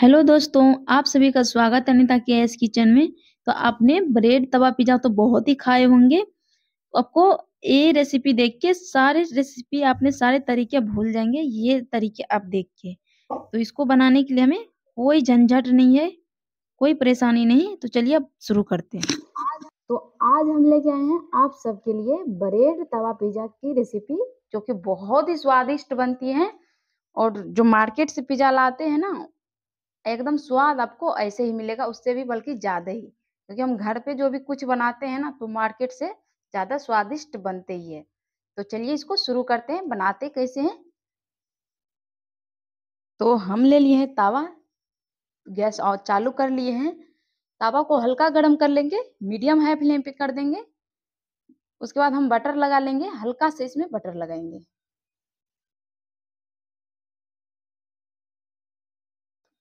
hello दोस्तों आप सभी का स्वागत है अनिता के एस किचन में तो आपने ब्रेड तवा पिज्जा तो बहुत ही खाए होंगे आपको ये रेसिपी देख के सारे रेसिपी आपने सारे तरीके भूल जाएंगे ये तरीके आप देख के तो इसको बनाने के लिए हमें कोई झंझट नहीं है कोई परेशानी नहीं तो चलिए अब शुरू करते हैं तो आज हम लेके आए हैं आप सबके लिए ब्रेड तवा पिज्जा की रेसिपी जो कि बहुत ही स्वादिष्ट बनती है और जो मार्केट से पिज्जा लाते हैं ना एकदम स्वाद आपको ऐसे ही मिलेगा उससे भी बल्कि ज़्यादा ही क्योंकि हम घर पे जो भी कुछ बनाते हैं ना तो मार्केट से ज़्यादा स्वादिष्ट बनते ही है तो चलिए इसको शुरू करते हैं बनाते कैसे हैं तो हम ले लिए हैं तावा गैस और चालू कर लिए हैं तावा को हल्का गर्म कर लेंगे मीडियम हाई फ्लेम पे कर देंगे उसके बाद हम बटर लगा लेंगे हल्का से इसमें बटर लगाएंगे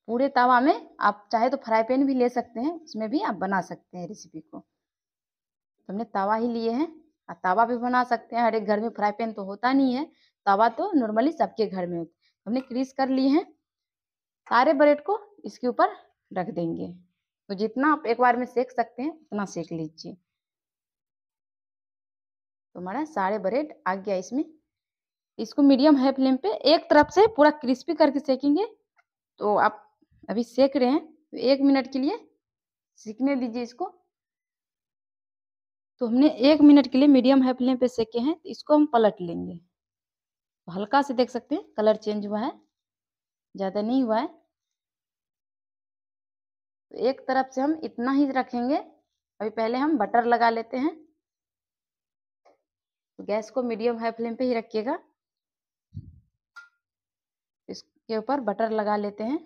पूरे तवा में आप चाहे तो फ्राई पैन भी ले सकते हैं उसमें भी आप बना सकते हैं रेसिपी को तो हमने तवा ही लिए हैं और तवा भी बना सकते हैं हर एक घर में फ्राई पैन तो होता नहीं है तवा तो नॉर्मली सबके घर में होता है हमने क्रीस कर लिए हैं सारे ब्रेड को इसके ऊपर रख देंगे तो जितना आप एक बार में सेक सकते हैं उतना सेक लीजिए तो हमारा सारे ब्रेड आ गया इसमें इसको मीडियम हाई फ्लेम पे एक तरफ से पूरा क्रिस्पी करके सेकेंगे तो आप अभी सेक रहे हैं तो एक मिनट के लिए सीखने दीजिए इसको तो हमने एक मिनट के लिए मीडियम हाई फ्लेम पे सेके हैं तो इसको हम पलट लेंगे तो हल्का से देख सकते हैं कलर चेंज हुआ है ज़्यादा नहीं हुआ है तो एक तरफ से हम इतना ही रखेंगे अभी पहले हम बटर लगा लेते हैं तो गैस को मीडियम हाई फ्लेम पे ही रखिएगा इसके ऊपर बटर लगा लेते हैं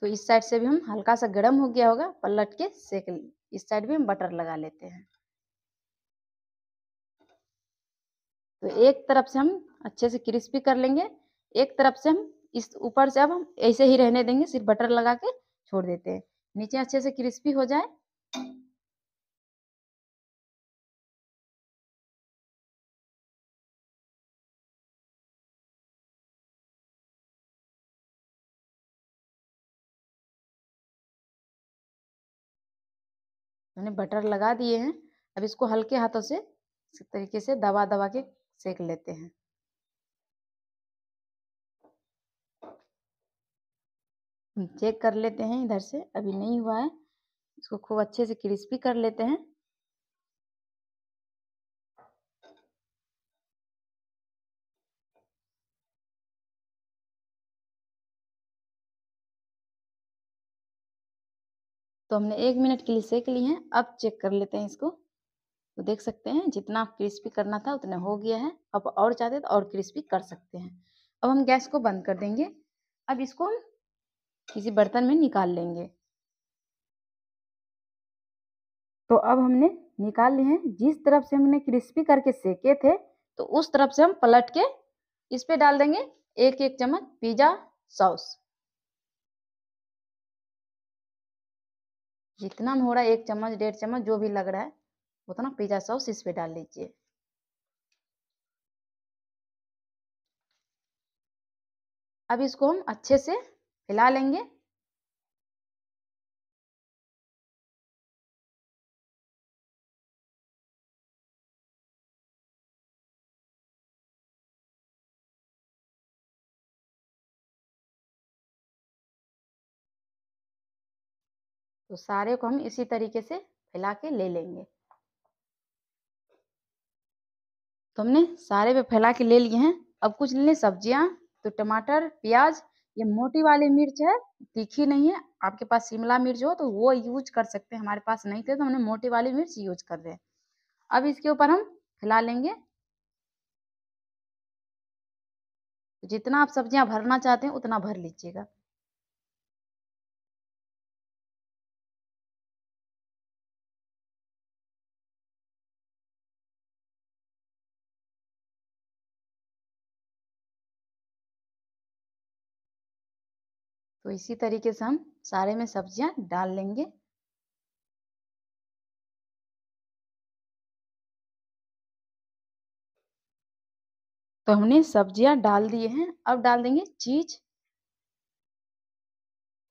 तो इस साइड से भी हम हल्का सा गर्म हो गया होगा पलट के सेक इस साइड भी हम बटर लगा लेते हैं तो एक तरफ से हम अच्छे से क्रिस्पी कर लेंगे एक तरफ से हम इस ऊपर से अब हम ऐसे ही रहने देंगे सिर्फ बटर लगा के छोड़ देते हैं नीचे अच्छे से क्रिस्पी हो जाए मैंने बटर लगा दिए हैं अब इसको हल्के हाथों से इस तरीके से दबा दबा के सेक लेते हैं चेक कर लेते हैं इधर से अभी नहीं हुआ है इसको खूब अच्छे से क्रिस्पी कर लेते हैं तो हमने एक मिनट के लिए सेक ली है अब चेक कर लेते हैं इसको तो देख सकते हैं जितना क्रिस्पी करना था उतना हो गया है अब और चाहते तो और क्रिस्पी कर सकते हैं अब हम गैस को बंद कर देंगे अब इसको हम किसी बर्तन में निकाल लेंगे तो अब हमने निकाल लिए हैं जिस तरफ से हमने क्रिस्पी करके सेके थे तो उस तरफ से हम पलट के इस पे डाल देंगे एक एक चम्मच पिज़्ज़ा सॉस जितना में हो रहा है एक चम्मच डेढ़ चम्मच जो भी लग रहा है उतना पिज्ज़ा सॉस इस पे डाल लीजिए अब इसको हम अच्छे से हिला लेंगे तो सारे को हम इसी तरीके से फैला के ले लेंगे तो हमने सारे पे फैला के ले लिए हैं अब कुछ ले लें सब्जियां तो टमाटर प्याज ये मोटी वाली मिर्च है तीखी नहीं है आपके पास शिमला मिर्च हो तो वो यूज कर सकते हैं हमारे पास नहीं थे तो हमने मोटी वाली मिर्च यूज कर रहे हैं अब इसके ऊपर हम फैला लेंगे जितना आप सब्जियां भरना चाहते हैं उतना भर लीजिएगा तो इसी तरीके से हम सारे में सब्जियां डाल लेंगे तो हमने सब्जियां डाल दिए हैं अब डाल देंगे चीज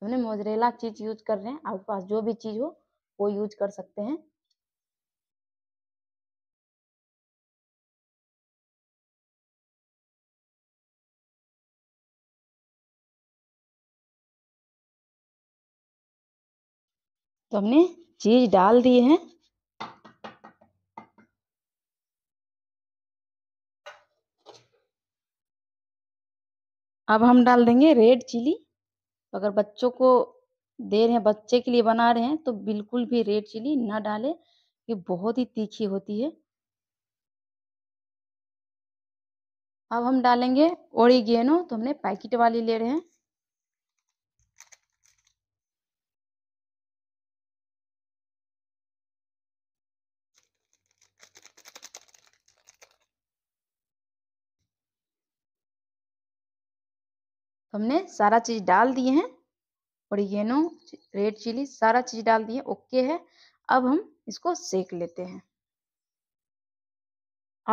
हमने मोजरेला चीज यूज कर रहे हैं आपके पास जो भी चीज हो वो यूज कर सकते हैं तो हमने चीज़ डाल दिए हैं अब हम डाल देंगे रेड चिली तो अगर बच्चों को दे रहे हैं बच्चे के लिए बना रहे हैं तो बिल्कुल भी रेड चिली ना डालें ये बहुत ही तीखी होती है अब हम डालेंगे ओरिगेनो तो हमने पैकेट वाली ले रहे हैं हमने सारा चीज़ डाल दिए हैं नो रेड चिली सारा चीज़ डाल दिए ओके है अब हम इसको सेक लेते हैं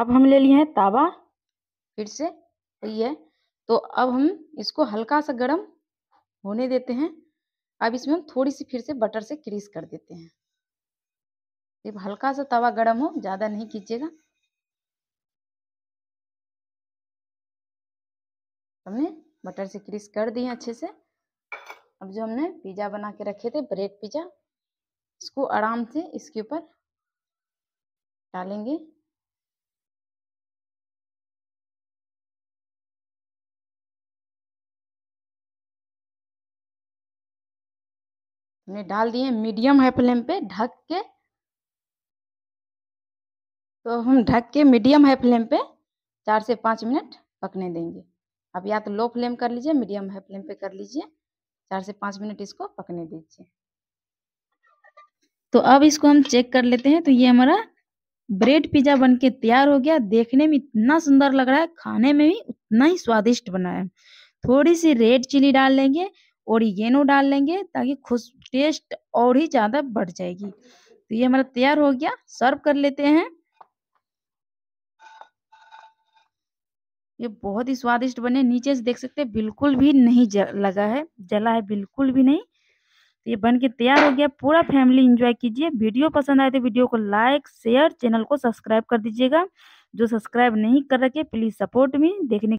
अब हम ले लिए हैं तावा फिर से सही है तो अब हम इसको हल्का सा गरम होने देते हैं अब इसमें हम थोड़ी सी फिर से बटर से क्रीस कर देते हैं सिर्फ हल्का सा तवा गरम हो ज़्यादा नहीं कीजिएगा हमने बटर से क्रिस कर दिए अच्छे से अब जो हमने पिज़्ज़ा बना के रखे थे ब्रेड पिज़्ज़ा इसको आराम से इसके ऊपर डालेंगे हमने डाल दिए मीडियम है फ्लेम पे ढक के तो हम ढक के मीडियम है फ्लेम पे चार से पाँच मिनट पकने देंगे अब या तो लो फ्लेम कर लीजिए मीडियम हाई फ्लेम पे कर लीजिए चार से पाँच मिनट इसको पकने दीजिए तो अब इसको हम चेक कर लेते हैं तो ये हमारा ब्रेड पिज्जा बन के तैयार हो गया देखने में इतना सुंदर लग रहा है खाने में भी उतना ही स्वादिष्ट बना है थोड़ी सी रेड चिली डाल लेंगे और येनो डाल लेंगे ताकि खुश टेस्ट और ही ज़्यादा बढ़ जाएगी तो ये हमारा तैयार हो गया सर्व कर लेते हैं ये बहुत ही स्वादिष्ट बने नीचे से देख सकते हैं बिल्कुल भी नहीं लगा है जला है बिल्कुल भी नहीं तो ये बन के तैयार हो गया पूरा फैमिली इंजॉय कीजिए वीडियो पसंद आए तो वीडियो को लाइक शेयर चैनल को सब्सक्राइब कर दीजिएगा जो सब्सक्राइब नहीं कर रखे प्लीज़ सपोर्ट मी देखने